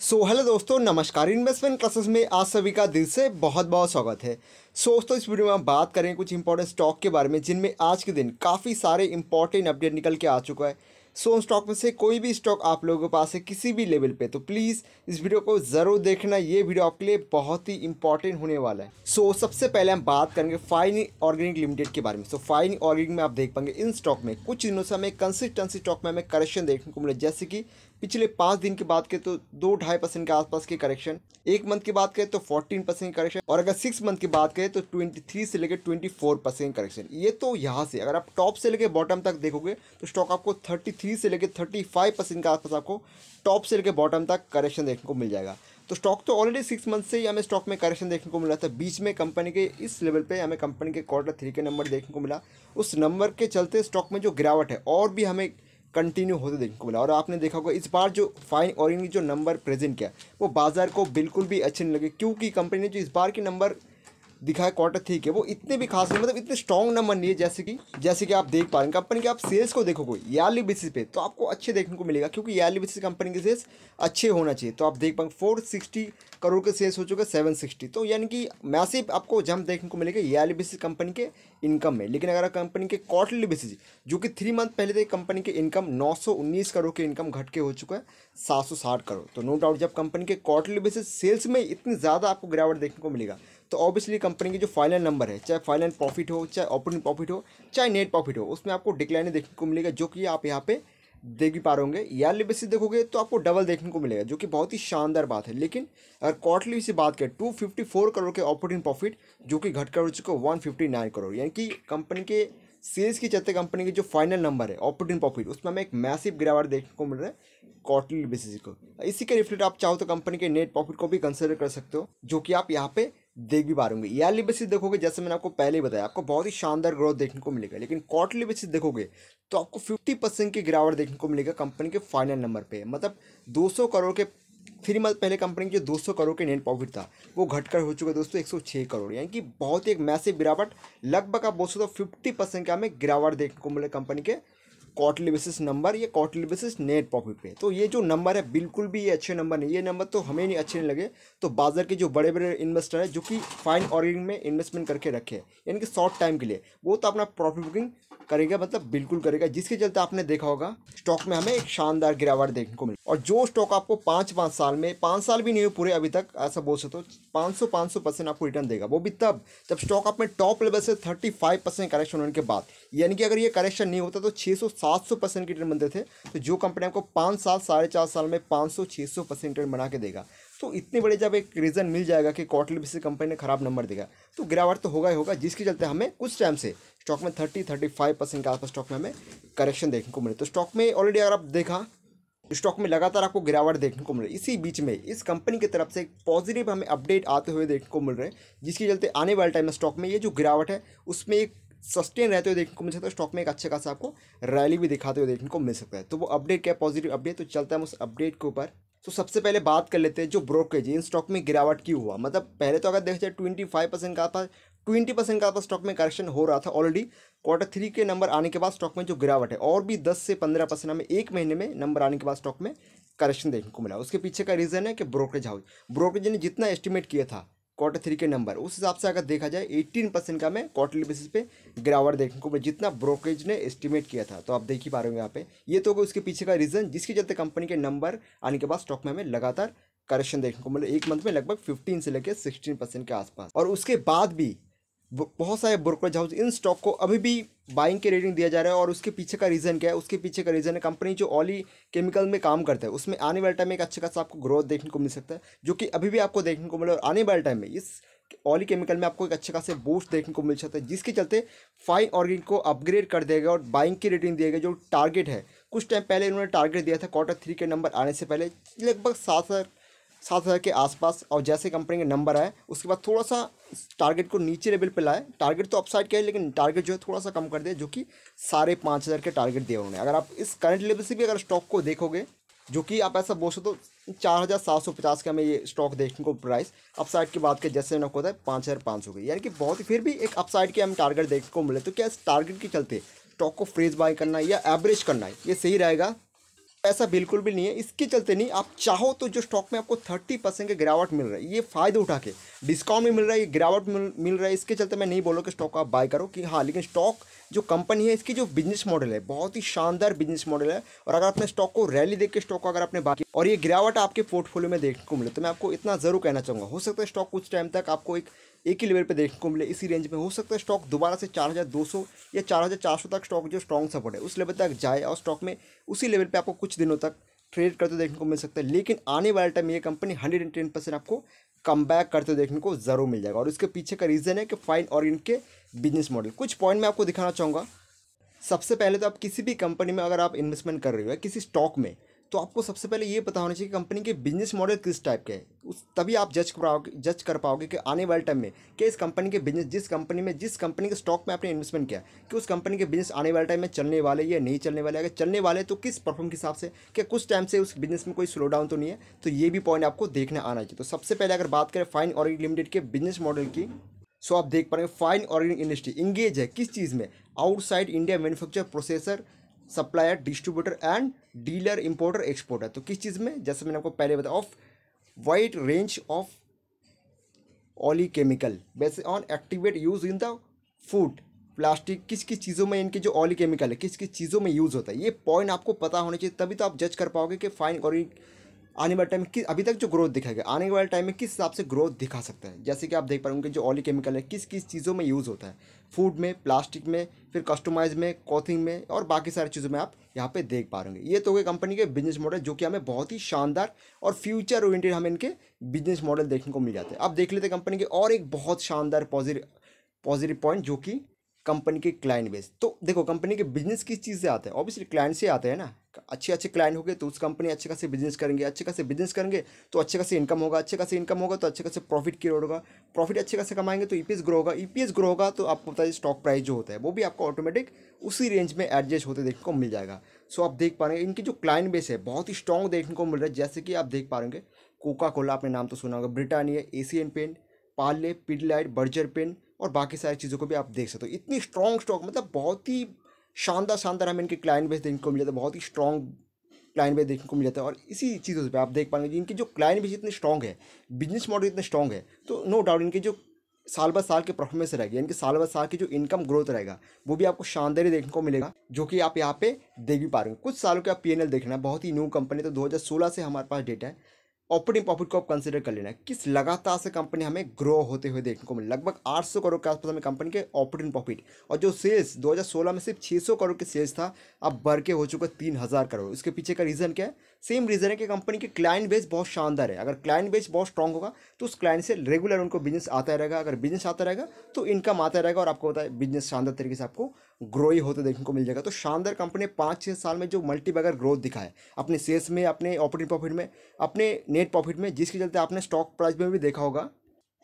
सो so, hello दोस्तों नमस्कार investment classes में आज सभी का दिल से बहुत बहुत स्वागत है सो so, दोस्तों इस वीडियो में हम बात करें कुछ इंपॉर्टेंट स्टॉक के बारे में जिनमें आज के दिन काफ़ी सारे इंपॉर्टेंट अपडेट निकल के आ चुका है सो so, उन स्टॉक में से कोई भी स्टॉक आप लोगों के पास है किसी भी लेवल पे तो प्लीज़ इस वीडियो को ज़रूर देखना ये वीडियो आपके लिए बहुत ही इंपॉर्टेंट होने वाला है सो so, सबसे पहले हम बात करेंगे फाइन ऑर्गेनिक लिमिटेड के बारे में सो so, फाइन ऑर्गेनिक में आप देख पाएंगे इन स्टॉक में कुछ दिनों से हमें कंसिस्टेंसी स्टॉक में हमें करेक्शन देखने को मिले जैसे कि पिछले पाँच दिन की बात करें तो दो ढाई परसेंट के आसपास के करेक्शन एक मंथ की बात करें तो फोर्टीन परसेंट करेक्शन और अगर सिक्स मंथ की बात करें तो ट्वेंटी थ्री से लेकर ट्वेंटी फोर परसेंट करेक्शन ये तो यहाँ से अगर आप टॉप से लेकर बॉटम तक देखोगे तो स्टॉक आपको थर्टी थ्री से लेकर थर्टी फाइव परसेंट के आसपास आपको टॉप से लेकर बॉटम तक करेक्शन देखने को मिल जाएगा तो स्टॉक तो ऑलरेडी सिक्स मंथ से ही हमें स्टॉक में करेक्शन देखने को मिला था बीच में कंपनी के इस लेवल पे हमें कंपनी के क्वार्टर थ्री के नंबर देखने को मिला उस नंबर के चलते स्टॉक में जो गिरावट है और भी हमें कंटिन्यू होते देखने को मिला और आपने देखा होगा इस बार जो फाइन ऑरेंज जो नंबर प्रेजेंट किया वो बाजार को बिल्कुल भी अच्छे नहीं लगे क्योंकि कंपनी ने जो इस बार के नंबर दिखाया क्वार्टर थ्री के वो इतने भी खास नहीं मतलब इतने स्ट्रॉन्ग नंबर नहीं है जैसे कि जैसे कि आप देख पा रहे हैं कंपनी के आप सेल्स को देखोगे ईयरली बेसिस पे तो आपको अच्छे देखने को मिलेगा क्योंकि ईयरली बेसिस कंपनी के सेल्स अच्छे होना चाहिए तो आप देख पाएंगे फोर सिक्सटी करोड़ के सेल्स हो चुके सेवन सिक्सटी तो यानी कि मैसिव आपको जम देखने को मिलेगा ईयरली बेसिस कंपनी के इनकम में लेकिन अगर कंपनी के क्वार्टरली बेसिस जो कि थ्री मंथ पहले थे कंपनी के इनकम नौ करोड़ के इनकम घट के हो चुका है सात करोड़ तो नो डाउट जब कंपनी के क्वार्टरली बेसिस सेल्स में इतनी ज़्यादा आपको गिरावट देखने को मिलेगा तो ऑब्वियसली कंपनी की जो फाइल एंड नंबर है चाहे फाइल एंड प्रॉफिट हो चाहे ऑपरेटिंग प्रॉफिट हो चाहे नेट प्रॉफिट हो उसमें आपको डिक्लाइन देखने को मिलेगा जो कि आप यहाँ पे देख भी पा रहे होंगे ईयरली बेसिस देखोगे तो आपको डबल देखने को मिलेगा जो कि बहुत ही शानदार बात है लेकिन अगर क्वार्टरली से बात करें टू फिफ्टी फोर करोड़ के ऑपरेटिंग प्रॉफिट जो कि घटकर हो चुके वन फिफ्टी नाइन करोड़ यानी कि कंपनी के सेल्स के चलते कंपनी के जो फाइनल नंबर है ऑपरेटिंग प्रॉफिट उसमें हमें एक मैसिव गिरावट देखने को मिल रहा है क्वार्टरली बेसिस को इसी के रिफ्लेक्ट आप चाहो तो कंपनी के नेट प्रॉफिट को भी कंसिडर कर सकते हो जो कि आप यहाँ पे देख भी पा रहे ईयरली बेसिस देखोगे जैसे मैंने आपको पहले ही बताया आपको बहुत ही शानदार ग्रोथ देखने को मिलेगा लेकिन क्वार्टरली बेसिस देखोगे तो आपको फिफ्टी परसेंट की गिरावट देखने को मिलेगा कंपनी के फाइनल नंबर पर मतलब दो करोड़ के थ्री मंथ पहले कंपनी के 200 करोड़ के नेट प्रॉफिट था वो घटकर हो चुका है दोस्तों छः करोड़ यानी कि बहुत ही एक मैसिव गिरावट लगभग आप बोल सकते हो फिफ्टी परसेंट का हमें गिरावट देखने को मिले कंपनी के कॉटली बेसिस नंबर या कॉटली बेसिस नेट प्रॉफिट पे तो ये जो नंबर है बिल्कुल भी ये अच्छे नंबर नहीं ये नंबर तो हमें नहीं अच्छे नहीं लगे तो बाजार के जो बड़े बड़े इन्वेस्टर हैं जो कि फाइन ऑर्गेनिक में इन्वेस्टमेंट करके रखे हैं यानी कि शॉर्ट टाइम के लिए वो तो अपना प्रॉफिट बुकिंग करेगा मतलब बिल्कुल करेगा जिसके चलते आपने देखा होगा स्टॉक में हमें एक शानदार गिरावट देखने को मिली और जो स्टॉक आपको पाँच पाँच साल में पाँच साल भी नहीं हुए पूरे अभी तक ऐसा बोल सकते हो पाँच सौ पाँच सौ परसेंट आपको रिटर्न देगा वो भी तब जब स्टॉक आपने टॉप लेवल से थर्टी फाइव परसेंट करेक्शन होने के बाद यानी कि अगर ये करेक्शन नहीं होता तो छः सौ सात सौ परसेंट रिटर्न बनते थे तो जो कंपनी आपको पाँच साल साढ़े चार साल में पाँच सौ छः सौ परसेंट रिटर्न बना के देगा तो इतने बड़े जब एक रीज़न मिल जाएगा कि क्वार्टरली बेसिस कंपनी ने खराब नंबर देगा तो गिरावट तो होगा ही होगा जिसके चलते हमें कुछ टाइम से स्टॉक में थर्टी थर्टी फाइव परसेंट के आसपास स्टॉक में हमें करेक्शन देखने को मिले तो स्टॉक में ऑलरेडी अगर आप देखा स्टॉक तो में लगातार आपको गिरावट देखने को मिल रही है इसी बीच में इस कंपनी की तरफ से एक पॉजिटिव हमें अपडेट आते हुए देखने को मिल रहे हैं जिसके चलते आने वाले टाइम में स्टॉक में ये जो गिरावट है उसमें एक सस्टेन रहते हुए देखने को मिल सकता है स्टॉक में एक अच्छे खासा आपको रैली भी दिखाते हुए देखने को मिल सकता है तो वो अपडेट क्या पॉजिटिव अपडेट तो चलता है हम उस अपडेट के ऊपर तो सबसे पहले बात कर लेते हैं जो ब्रोकरेज इन स्टॉक में गिरावट क्यों हुआ मतलब पहले तो अगर देखा जाए ट्वेंटी फाइव परसेंट का पास ट्वेंटी परसेंट का पास स्टॉक में करेक्शन हो रहा था ऑलरेडी क्वार्टर थ्री के नंबर आने के बाद स्टॉक में जो गिरावट है और भी दस से पंद्रह परसेंट हमें एक महीने में नंबर आने के बाद स्टॉक में करेक्शन देखने को मिला उसके पीछे का रीज़न है कि ब्रोकरेज हाउस ब्रोकरेज ने जितना एस्टिमेट किया था क्वार्टर थ्री के नंबर उस हिसाब से अगर देखा जाए एट्टीन परसेंट का मैं क्वार्टरली बेसिस पे गिरावट देखने को जितना ब्रोकरेज ने एस्टिमेट किया था तो आप देख ही पा रहे हो यहाँ पे ये तो उसके पीछे का रीज़न जिसके चलते कंपनी के नंबर आने के बाद स्टॉक में हमें लगातार करेक्शन देखने को मतलब एक मंथ में लगभग फिफ्टीन से लेकर सिक्सटीन परसेंट के आसपास और उसके बाद भी बहुत सारे ब्रोकरेज हाउस इन स्टॉक को अभी भी बाइंग के रेटिंग दिया जा रहा है और उसके पीछे का रीज़न क्या है उसके पीछे का रीज़न है कंपनी जो ऑली केमिकल में काम करता है उसमें आने वाले टाइम में एक अच्छे खासा आपको ग्रोथ देखने को मिल सकता है जो कि अभी भी आपको देखने को मिले और आने वाले टाइम में इस ऑली केमिकल में आपको एक अच्छे खासे बूस्ट देखने को मिल सकता है जिसके चलते फाइन ऑर्गेनिक को अपग्रेड कर दिया गया और बाइंग की रेटिंग दिया गया जो टारगेट है कुछ टाइम पहले इन्होंने टारगेट दिया था क्वार्टर थ्री के नंबर आने से पहले लगभग सात हज़ार सात हज़ार के आसपास और जैसे कंपनी का नंबर आए उसके बाद थोड़ा सा टारगेट को नीचे लेवल पे लाए टारगेट तो अपसाइड का है लेकिन टारगेट जो है थोड़ा सा कम कर दिया जो कि साढ़े पाँच हज़ार के टारगेट दिए उन्होंने अगर आप इस करंट लेवल से भी अगर स्टॉक को देखोगे जो कि आप ऐसा बोल सकते हो चार हज़ार सात सौ पचास का हमें ये स्टॉक देखने को प्राइस अपसाइड की बात करें जैसे मैंने आपको है पाँच हज़ार पाँच सौ की यानी कि बहुत ही फिर भी एक अपसाइड के हम टारगेट देखने को मिले तो क्या इस टारगेट के चलते स्टॉक को फ्रेज बाय करना है या एवरेज करना है ये सही रहेगा ऐसा बिल्कुल भी नहीं है इसके चलते नहीं आप चाहो तो जो स्टॉक में आपको थर्टी परसेंट की गिरावट मिल रही है ये फ़ायदा उठा के डिस्काउंट भी मिल रहा है गिरावट मिल, मिल रहा है इसके चलते मैं नहीं बोलूँ कि स्टॉक आप बाय करो कि हाँ लेकिन स्टॉक जो कंपनी है इसकी जो बिजनेस मॉडल है बहुत ही शानदार बिजनेस मॉडल है और अगर आपने स्टॉक को रैली देख के स्टॉक को अगर आपने बाकी और ये गिरावट आपके पोर्टफोलियो में देखने को मिले तो मैं आपको इतना ज़रूर कहना चाहूँगा हो सकता है स्टॉक कुछ टाइम तक आपको एक एक ही लेवल पर देखने को मिले इसी रेंज में हो सकता है स्टॉक दोबारा से चार हज़ार दो सौ या चार हज़ार चार सौ तक स्टॉक जो स्ट्रॉन्ग सपोर्ट है उस लेवल तक जाए और स्टॉक में उसी लेवल पर आपको कुछ दिनों तक ट्रेड करते देखने को मिल सकता है लेकिन आने वाले टाइम ये company hundred and ten percent आपको कम बैक करते देखने को ज़रूर मिल जाएगा और इसके पीछे का रीज़न है कि फाइन और इनके बिजनेस मॉडल कुछ पॉइंट मैं आपको दिखाना चाहूँगा सबसे पहले तो आप किसी भी कंपनी में अगर आप इन्वेस्टमेंट कर रहे हो किसी स्टॉक में तो आपको सबसे पहले ये पता होना चाहिए कि कंपनी के बिजनेस मॉडल किस टाइप के हैं उस तभी आप जज कर पाओगे जज कर पाओगे कि आने वाले टाइम में कि इस कंपनी के बिजनेस जिस कंपनी में जिस कंपनी के स्टॉक में आपने इन्वेस्टमेंट किया कि उस कंपनी के बिजनेस आने वाले टाइम में चलने वाले या नहीं चलने वाले अगर चलने वाले तो किस परफॉर्म के हिसाब से कि कुछ टाइम से उस बिजनेस में कोई स्लो डाउन तो नहीं है तो ये भी पॉइंट आपको देखने आना चाहिए तो सबसे पहले अगर बात करें फाइन और लिमिटेड के बिजनेस मॉडल की सो आप देख पाएंगे फाइन ऑर्गेनिक इंडस्ट्री इंगेज है किस चीज़ में outside India manufacture processor supplier distributor and dealer importer exporter तो किस चीज़ में जैसे मैंने आपको पहले बताया of wide range of oleo chemical वैसे on activate use in the food plastic किस किस चीज़ों में इनके जो ऑली केमिकल है किस किस चीज़ों में यूज़ होता है ये पॉइंट आपको पता होना चाहिए तभी तो आप जज कर पाओगे कि फाइन ऑर्गेनिक आने वाले टाइम में किस अभी तक जो ग्रोथ दिखा गया आने वाले टाइम में किस हिसाब से ग्रोथ दिखा सकता है जैसे कि आप देख पा रहे जो ऑली केमिकल है किस किस चीज़ों में यूज़ होता है फूड में प्लास्टिक में फिर कस्टमाइज में कॉथिंग में और बाकी सारी चीज़ों में आप यहाँ पे देख पा रहे होंगे ये तो हुए गए कंपनी के बिजनेस मॉडल जो कि हमें बहुत ही शानदार और फ्यूचर ओरिएंटेड हमें इनके बिजनेस मॉडल देखने को मिल जाते हैं अब देख लेते हैं कंपनी के और एक बहुत शानदार पॉजिटिव पॉजिटिव पॉइंट जो कि कंपनी के क्लाइंट बेस तो देखो कंपनी के बिजनेस किस चीज़ से आते हैं ऑब्वियसली क्लाइंट से आते हैं ना अच्छे अच्छे क्लाइंट होंगे तो उस कंपनी अच्छे खासे बिजनेस करेंगे अच्छे खासे बिजनेस करेंगे तो अच्छे खासे इनकम होगा अच्छे खासे इनकम होगा तो अच्छे खासे प्रॉफिट क्रिएट होगा प्रॉफिट अच्छे खासे कमाएंगे तो ईपीएस e ग्रो होगा ईपीएस e ग्रो होगा तो आपको बताइए स्टॉक प्राइस जो होता है वो भी आपको ऑटोमेटिक उसी रेंज में एडजस्ट होते देखने को मिल जाएगा सो आप देख पाएंगे इनकी जो क्लाइंट बेस है बहुत ही स्ट्रॉन्ग देखने को मिल रहा है जैसे कि आप देख पाएंगे कोका कोला आपने नाम तो सुना होगा Britannia Asian paint Parle Pidilite Berger paint और बाकी सारी चीज़ों को भी आप देख सकते हो इतनी स्ट्रॉन्ग स्टॉक मतलब बहुत ही शानदार शानदार हमें इनके क्लाइंट बेस देखने को जाता है बहुत ही स्ट्रॉन्ग क्लाइंट बेस देखने को मिल जाता है और इसी चीज़ों पर आप देख पाएंगे इनके जो क्लाइंट बेस इतने स्ट्रॉन्ग है बिजनेस मॉडल इतने स्ट्रॉन्ग है तो नो डाउट इनके जो साल बाद साल के परफॉर्मेंस रहेगी यानी कि साल बाद साल की जो इनकम ग्रोथ रहेगा वो भी आपको शानदार ही देखने को मिलेगा जो कि आप यहाँ पे देख भी पा रहे हैं कुछ सालों के आप पी देखना है बहुत ही न्यू कंपनी तो 2016 से हमारे पास डेटा है ऑपरेटिंग प्रॉफिट को आप कंसिडर कर लेना है किस लगातार से कंपनी हमें ग्रो होते हुए देखने को मिले लगभग 800 करोड़ के आसपास हमें कंपनी के ऑपरेटिंग प्रॉफिट और जो सेल्स 2016 में सिर्फ 600 करोड़ के सेल्स था अब बढ़ के हो चुका तीन हज़ार करोड़ इसके पीछे का रीज़न क्या है सेम रीज़न है कि कंपनी की क्लाइंट बेस बहुत शानदार है अगर क्लाइंट बेस बहुत स्ट्रॉग होगा तो उस क्लाइंट से रेगुलर उनको बिजनेस आता रहेगा अगर बिजनेस आता रहेगा तो इनकम आता रहेगा और आपको होता है बिजनेस शानदार तरीके से आपको ग्रो ही होते देखने को मिल जाएगा तो शानदार कंपनी पाँच छः साल में जो मल्टी बैगर ग्रोथ दिखा है अपने सेल्स में अपने ऑपरेटिंग प्रॉफिट में अपने नेट प्रॉफिट में जिसके चलते आपने स्टॉक प्राइस में भी देखा होगा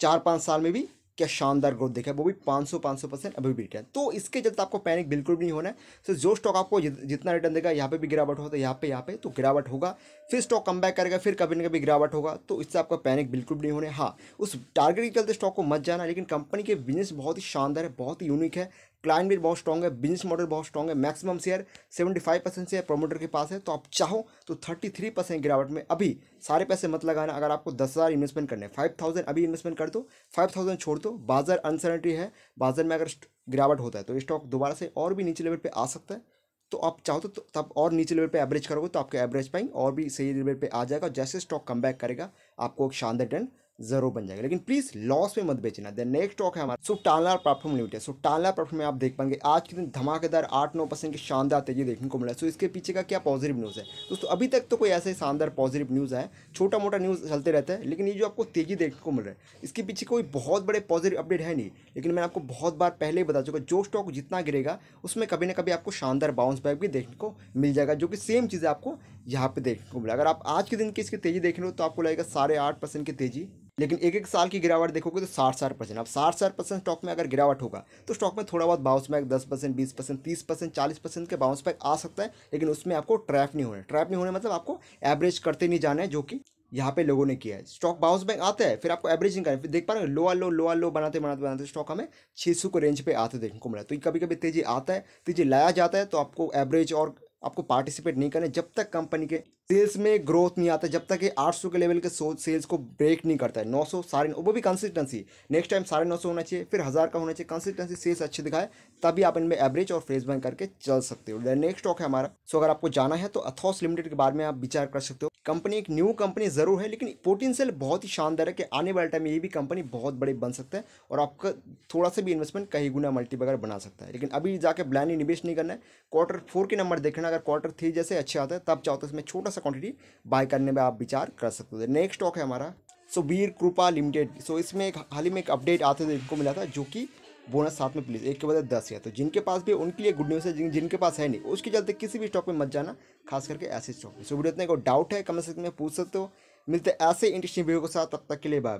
चार पाँच साल में भी क्या शानदार ग्रोथ देखा है वो भी 500 500 परसेंट अभी भी रिटर्न तो इसके चलते आपको पैनिक बिल्कुल भी नहीं होना है सर जो स्टॉक आपको जितना रिटर्न देगा यहाँ पे भी गिरावट होता तो यहाँ पे यहाँ पे तो गिरावट होगा फिर स्टॉक कम बैक करेगा फिर कभी ना कभी गिरावट होगा तो इससे आपका पैनिक बिल्कुल भी नहीं होने हाँ उस टारगेट के चलते स्टॉक को मत जाना लेकिन कंपनी के बिजनेस बहुत ही शानदार है बहुत ही यूनिक है क्लाइंट भी बहुत स्ट्रॉग है बिजनेस मॉडल बहुत स्ट्रॉग है maximum share seventy five percent share promoter के पास है तो आप चाहो तो थर्टी थ्री परसेंट गिरावट में अभी सारे पैसे मत लगाना अगर आपको दस हज़ार इन्वेस्टमेंट करने हैं फाइव थाउजेंड अभी इन्वेस्टमेंट कर दो फाइव थाउजेंड छोड़ दो बाजार अनसर्टी है बाजार में अगर गिरावट होता है तो स्टॉक दोबारा से और भी नीचे लेवल पर आ सकता है तो आप चाहो तो तब और नीचे लेवल पे एवरेज करोगे तो आपके एवरेज पाइंग और भी सही लेवल पे आ जाएगा जैसे स्टॉक कम बैक करेगा आपको एक शानदार ट्रेंड जरूर बन जाएगा लेकिन प्लीज लॉस में मत बेचना देन नेक्स्ट स्टॉक है हमारा सो टालना प्लेटफॉर्म लिमिटेड सो टालना प्लेटफॉर्म में आप देख पाएंगे आज के दिन धमाकेदार आठ नौ परसेंट की शानदार तेजी देखने को मिला सो इसके पीछे का क्या पॉजिटिव न्यूज़ है दोस्तों अभी तक तो कोई ऐसे शानदार पॉजिटिव न्यूज़ है छोटा मोटा न्यूज़ चलते रहता है लेकिन ये जो आपको तेजी देखने को मिल रहा है इसके पीछे कोई बहुत बड़े पॉजिटिव अपडेट है नहीं लेकिन मैंने आपको बहुत बार पहले ही बता चुका जो स्टॉक जितना गिरेगा उसमें कभी ना कभी आपको शानदार बाउंस बैक भी देखने को मिल जाएगा जो कि सेम चीज़ आपको यहाँ पे देखने को मिला अगर आप आज के दिन की इसकी तेज़ी देख लो हो तो आपको लगेगा साढ़े आठ परसेंट की तेज़ी लेकिन एक एक साल की गिरावट देखोगे तो साठ साठ परसेंट अब साठ साठ परसेंट स्टॉक में अगर गिरावट होगा तो स्टॉक में थोड़ा बहुत बाउंस बैक दस परसेंट बीस परसेंट तीस परसेंट चालीस परसेंट के बाउंस बैक आ सकता है लेकिन उसमें आपको ट्रैप नहीं होना ट्रैप नहीं होने मतलब आपको एवरेज करते नहीं जाना है जो कि यहाँ पे लोगों ने किया है स्टॉक बाउंस बैक आता है फिर आपको एवरेजिंग करना फिर देख पा रहे हैं लोअर लो लोअर लो बनाते बनाते बनाते स्टॉक हमें छः सौ को रेंज पे आते देखने को मिला तो कभी कभी तेजी आता है तेजी लाया जाता है तो आपको एवरेज और आपको पार्टिसिपेट नहीं करना जब तक कंपनी के सेल्स में ग्रोथ नहीं आता जब तक ये 800 के लेवल के सेल्स को ब्रेक नहीं करता है 900 सौ साढ़े वो भी कंसिस्टेंसी नेक्स्ट टाइम साढ़े नौ सौ होना चाहिए फिर हज़ार का होना चाहिए कंसिस्टेंसी सेल्स अच्छे दिखाए तभी आप इनमें एवरेज और फेस बैंक करके चल सकते हो नेक्स्ट स्टॉक है हमारा सो अगर आपको जाना है तो अथॉस लिमिटेड के बारे में आप विचार कर सकते हो कंपनी एक न्यू कंपनी जरूर है लेकिन पोटेंशियल बहुत ही शानदार है कि आने वाले टाइम ये भी कंपनी बहुत बड़ी बन सकता है और आपका थोड़ा सा भी इन्वेस्टमेंट कहीं गुना मल्टी मल्टीपैगर बना सकता है लेकिन अभी जाकर ब्लैंड निवेश नहीं करना है क्वार्टर फोर के नंबर देखना अगर क्वार्टर थ्री जैसे अच्छे आते हैं तब चाहते तो इसमें छोटा सा सा क्वांटिटी बाय करने में आप विचार कर सकते हो नेक्स्ट स्टॉक है हमारा सो वीर कृपा लिमिटेड सो इसमें एक हाल ही में एक अपडेट आते थे इनको मिला था जो कि बोनस साथ में प्लीज़ एक के बजाय दस है तो जिनके पास भी उनके लिए गुड न्यूज़ है जिन, जिनके पास है नहीं उसके चलते किसी भी स्टॉक में मत जाना खास करके ऐसे स्टॉक में सो वीडियो इतने को डाउट है कमेंट सेक्शन में पूछ सकते हो मिलते ऐसे इंटरेस्टिंग वीडियो के साथ तब तक के लिए बाय